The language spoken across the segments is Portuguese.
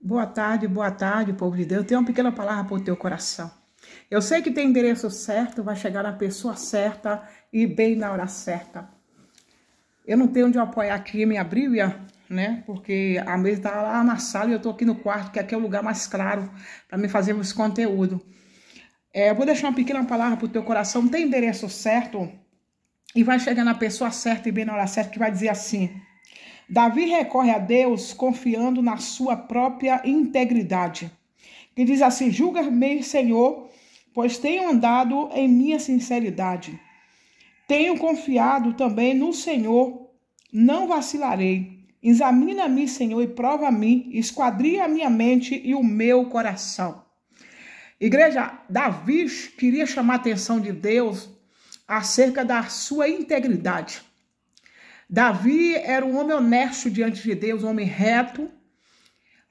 Boa tarde, boa tarde, povo de Deus. Eu tenho uma pequena palavra para o teu coração. Eu sei que tem endereço certo, vai chegar na pessoa certa e bem na hora certa. Eu não tenho onde eu apoiar aqui minha brilha, né? Porque a mesa está lá na sala e eu estou aqui no quarto, que aqui é o lugar mais claro para me fazer esse conteúdo. É, eu vou deixar uma pequena palavra para o teu coração. Tem endereço certo e vai chegar na pessoa certa e bem na hora certa que vai dizer assim: Davi recorre a Deus confiando na sua própria integridade, que diz assim: Julga-me, Senhor, pois tenho andado em minha sinceridade. Tenho confiado também no Senhor, não vacilarei. Examina-me, Senhor, e prova-me, esquadria a minha mente e o meu coração. Igreja, Davi queria chamar a atenção de Deus acerca da sua integridade. Davi era um homem honesto diante de Deus, um homem reto,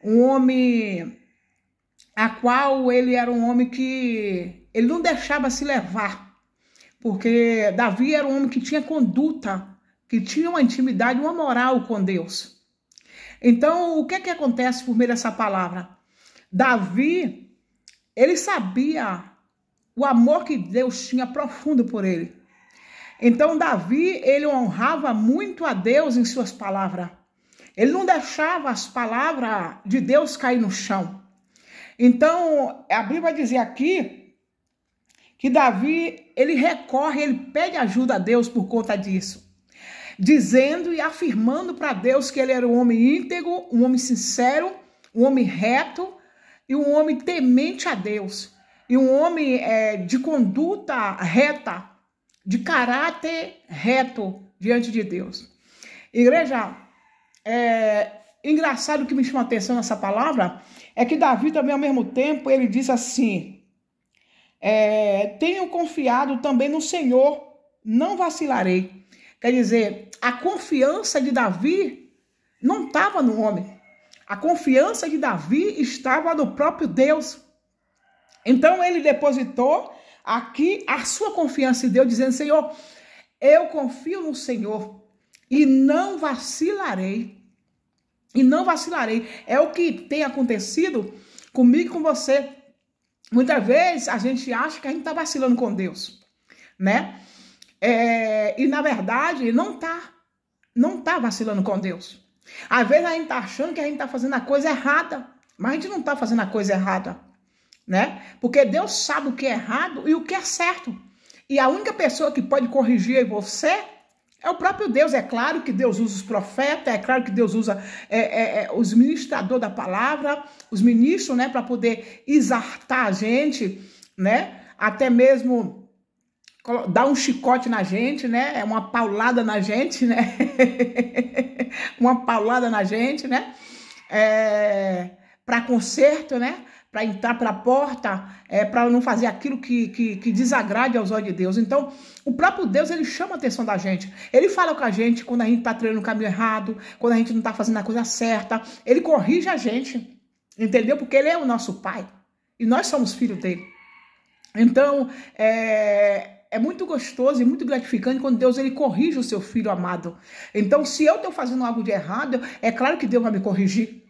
um homem a qual ele era um homem que ele não deixava se levar, porque Davi era um homem que tinha conduta, que tinha uma intimidade, uma moral com Deus. Então, o que é que acontece por meio dessa palavra? Davi, ele sabia o amor que Deus tinha profundo por ele. Então Davi, ele honrava muito a Deus em suas palavras. Ele não deixava as palavras de Deus cair no chão. Então, a Bíblia diz aqui que Davi, ele recorre, ele pede ajuda a Deus por conta disso. Dizendo e afirmando para Deus que ele era um homem íntegro, um homem sincero, um homem reto e um homem temente a Deus. E um homem é, de conduta reta, de caráter reto diante de Deus. Igreja, é engraçado que me chama a atenção nessa palavra é que Davi também, ao mesmo tempo, ele diz assim: é, Tenho confiado também no Senhor, não vacilarei. Quer dizer, a confiança de Davi não estava no homem. A confiança de Davi estava no próprio Deus. Então ele depositou Aqui a sua confiança em Deus, dizendo: Senhor, eu confio no Senhor e não vacilarei. E não vacilarei. É o que tem acontecido comigo e com você. Muitas vezes a gente acha que a gente está vacilando com Deus, né? É, e na verdade não está, não está vacilando com Deus. Às vezes a gente está achando que a gente está fazendo a coisa errada, mas a gente não está fazendo a coisa errada né? Porque Deus sabe o que é errado e o que é certo. E a única pessoa que pode corrigir é você é o próprio Deus. É claro que Deus usa os profetas, é claro que Deus usa é, é, é os ministradores da palavra, os ministros, né, para poder exartar a gente, né? Até mesmo dar um chicote na gente, né? É uma paulada na gente, né? uma paulada na gente, né? É, para conserto, né? para entrar para a porta, é, para não fazer aquilo que, que, que, desagrade aos olhos de Deus. Então, o próprio Deus, ele chama a atenção da gente. Ele fala com a gente quando a gente está treinando no caminho errado, quando a gente não está fazendo a coisa certa. Ele corrige a gente, entendeu? Porque ele é o nosso pai e nós somos filhos dele. Então, é, é muito gostoso e muito gratificante quando Deus ele corrige o seu filho amado. Então, se eu estou fazendo algo de errado, é claro que Deus vai me corrigir.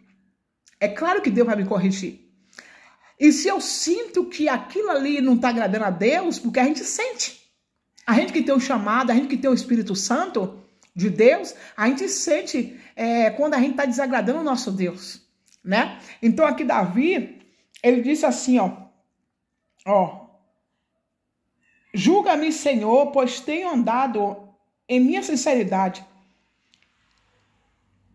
É claro que Deus vai me corrigir. E se eu sinto que aquilo ali não está agradando a Deus, porque a gente sente. A gente que tem o chamado, a gente que tem o Espírito Santo de Deus, a gente sente é, quando a gente está desagradando o nosso Deus, né? Então aqui Davi, ele disse assim, ó, ó, julga-me, Senhor, pois tenho andado em minha sinceridade.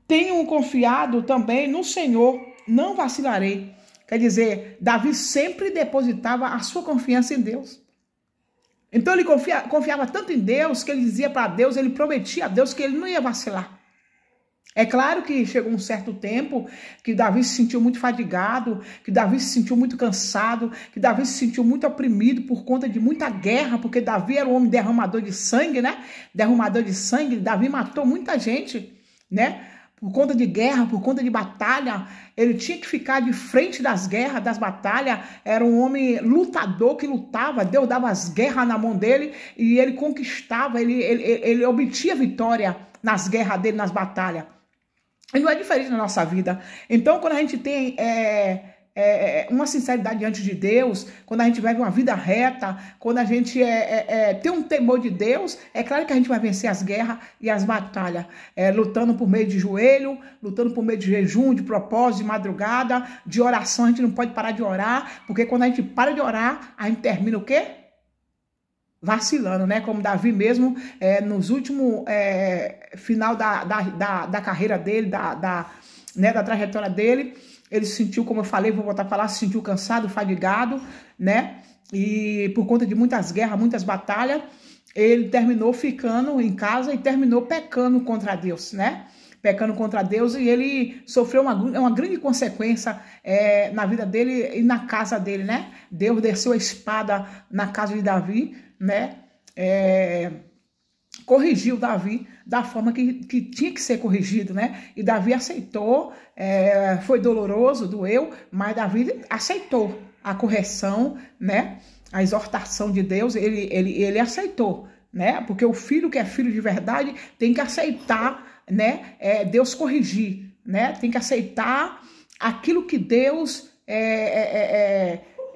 Tenho confiado também no Senhor, não vacilarei. Quer dizer, Davi sempre depositava a sua confiança em Deus. Então ele confia, confiava tanto em Deus que ele dizia para Deus, ele prometia a Deus que ele não ia vacilar. É claro que chegou um certo tempo que Davi se sentiu muito fadigado, que Davi se sentiu muito cansado, que Davi se sentiu muito oprimido por conta de muita guerra, porque Davi era um homem derramador de sangue, né? Derramador de sangue, Davi matou muita gente, né? por conta de guerra, por conta de batalha, ele tinha que ficar de frente das guerras, das batalhas. Era um homem lutador que lutava, Deus dava as guerras na mão dele e ele conquistava, ele, ele, ele obtinha vitória nas guerras dele, nas batalhas. E não é diferente na nossa vida. Então, quando a gente tem é, é, é, é, uma sinceridade diante de Deus, quando a gente vive uma vida reta, quando a gente é, é, é, tem um temor de Deus, é claro que a gente vai vencer as guerras e as batalhas, lutando por meio de joelho, lutando por meio de jejum, de propósito, de madrugada, de oração. A gente não pode parar de orar, porque quando a gente para de orar, a gente termina o quê? vacilando, né? Como Davi mesmo, é, nos últimos é, final da, da, da, da, carreira dele, da, da, né, da trajetória dele, ele se sentiu, como eu falei, vou voltar a falar, se sentiu cansado, fadigado, né? E por conta de muitas guerras, muitas batalhas, ele terminou ficando em casa e terminou pecando contra Deus, né? Pecando contra Deus e ele sofreu uma, é uma grande consequência é, na vida dele e na casa dele, né? Deus desceu a espada na casa de Davi, né? É, corrigiu Davi da forma que, que tinha que ser corrigido, né? E Davi aceitou, é, foi doloroso, doeu, mas Davi aceitou a correção, né? A exortação de Deus, ele, ele, ele aceitou, né? Porque o filho que é filho de verdade tem que aceitar, né? É, Deus corrigir, né? Tem que aceitar aquilo que Deus é, é, é,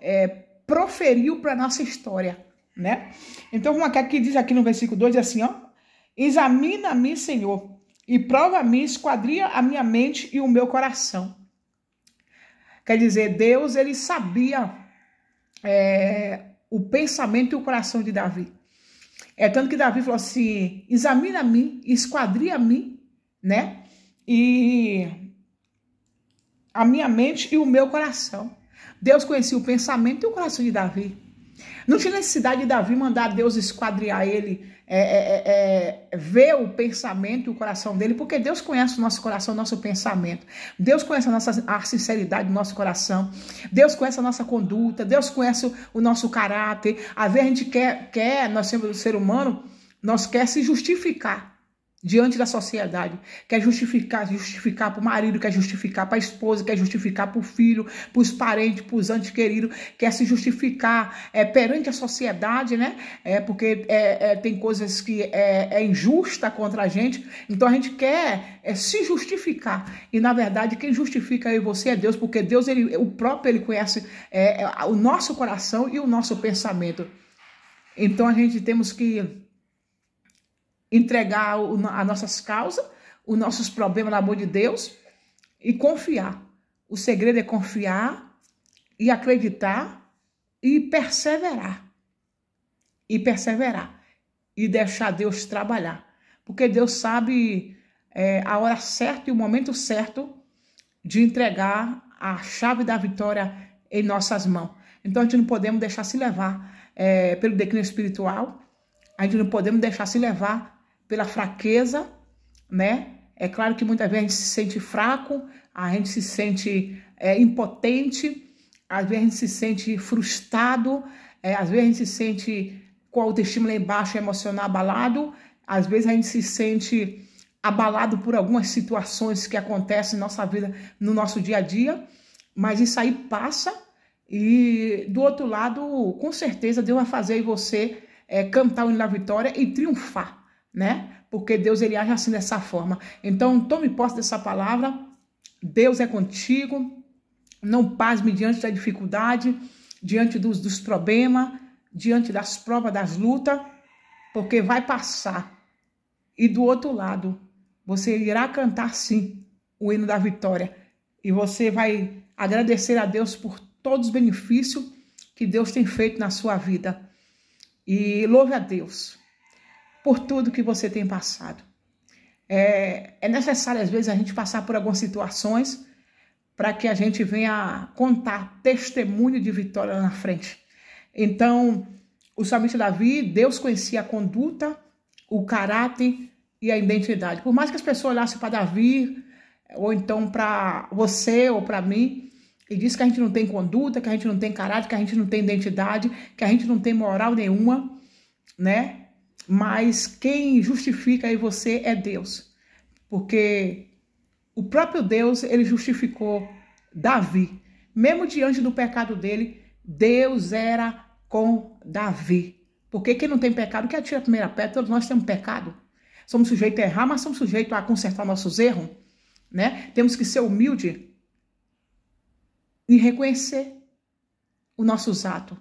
é, é proferiu para nossa história, né? Então, vamos aqui que diz aqui no versículo 2 assim, ó. Examina-me, Senhor, e prova-me, esquadria a minha mente e o meu coração. Quer dizer, Deus, ele sabia é, o pensamento e o coração de Davi. É tanto que Davi falou assim: examina-me, esquadria-me, né? E a minha mente e o meu coração. Deus conhecia o pensamento e o coração de Davi. Não tinha necessidade de Davi mandar Deus esquadrear ele, é, é, é, é, ver o pensamento e o coração dele, porque Deus conhece o nosso coração, o nosso pensamento. Deus conhece a nossa a sinceridade do nosso coração. Deus conhece a nossa conduta. Deus conhece o, o nosso caráter. Às vezes a gente quer, quer nós somos ser humano, nós quer se justificar diante da sociedade, quer justificar, justificar para o marido, quer justificar para a esposa, quer justificar para o filho, para os parentes, para os antes queridos, quer se justificar é, perante a sociedade, né? É, porque é, é, tem coisas que é, é injusta contra a gente, então a gente quer é, se justificar. E na verdade, quem justifica aí você é Deus, porque Deus, ele, o próprio, ele conhece é, o nosso coração e o nosso pensamento. Então a gente temos que entregar o, as nossas causas, os nossos problemas na amor de Deus e confiar. O segredo é confiar e acreditar e perseverar. E perseverar. E deixar Deus trabalhar. Porque Deus sabe é, a hora certa e o momento certo de entregar a chave da vitória em nossas mãos. Então a gente não podemos deixar se levar é, pelo declínio espiritual, a gente não podemos deixar se levar pela fraqueza, né? É claro que muitas vezes a gente se sente fraco, a gente se sente é, impotente, às vezes a gente se sente frustrado, é, às vezes a gente se sente com a autoestima lá embaixo, emocional abalado, às vezes a gente se sente abalado por algumas situações que acontecem na nossa vida, no nosso dia a dia, mas isso aí passa e do outro lado, com certeza Deus vai fazer você é, cantar o hino da vitória e triunfar né? Porque Deus ele age assim dessa forma. Então, tome posse dessa palavra. Deus é contigo. Não pasme diante da dificuldade, diante dos, dos problemas, diante das provas, das lutas, porque vai passar. E do outro lado, você irá cantar sim o hino da vitória. E você vai agradecer a Deus por todos os benefícios que Deus tem feito na sua vida. E louve a Deus por tudo que você tem passado. É, é necessário, às vezes, a gente passar por algumas situações para que a gente venha contar testemunho de vitória na frente. Então, o salmista Davi, Deus conhecia a conduta, o caráter e a identidade. Por mais que as pessoas olhassem para Davi, ou então para você ou para mim, e dissessem que a gente não tem conduta, que a gente não tem caráter, que a gente não tem identidade, que a gente não tem moral nenhuma, né? mas quem justifica aí você é Deus, porque o próprio Deus ele justificou Davi, mesmo diante do pecado dele, Deus era com Davi. Porque quem não tem pecado, que atira a primeira pedra, todos nós temos pecado. Somos sujeitos a errar, mas somos sujeitos a consertar nossos erros, né? Temos que ser humilde e reconhecer os nossos atos,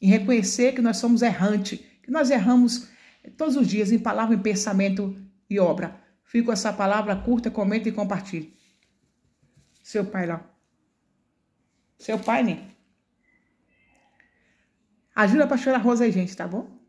Em reconhecer que nós somos errantes, que nós erramos todos os dias, em palavra, em pensamento e obra. Fico essa palavra curta, comenta e compartilhe. Seu pai lá. Seu pai, né? Ajuda a pastora Rosa aí, gente, tá bom?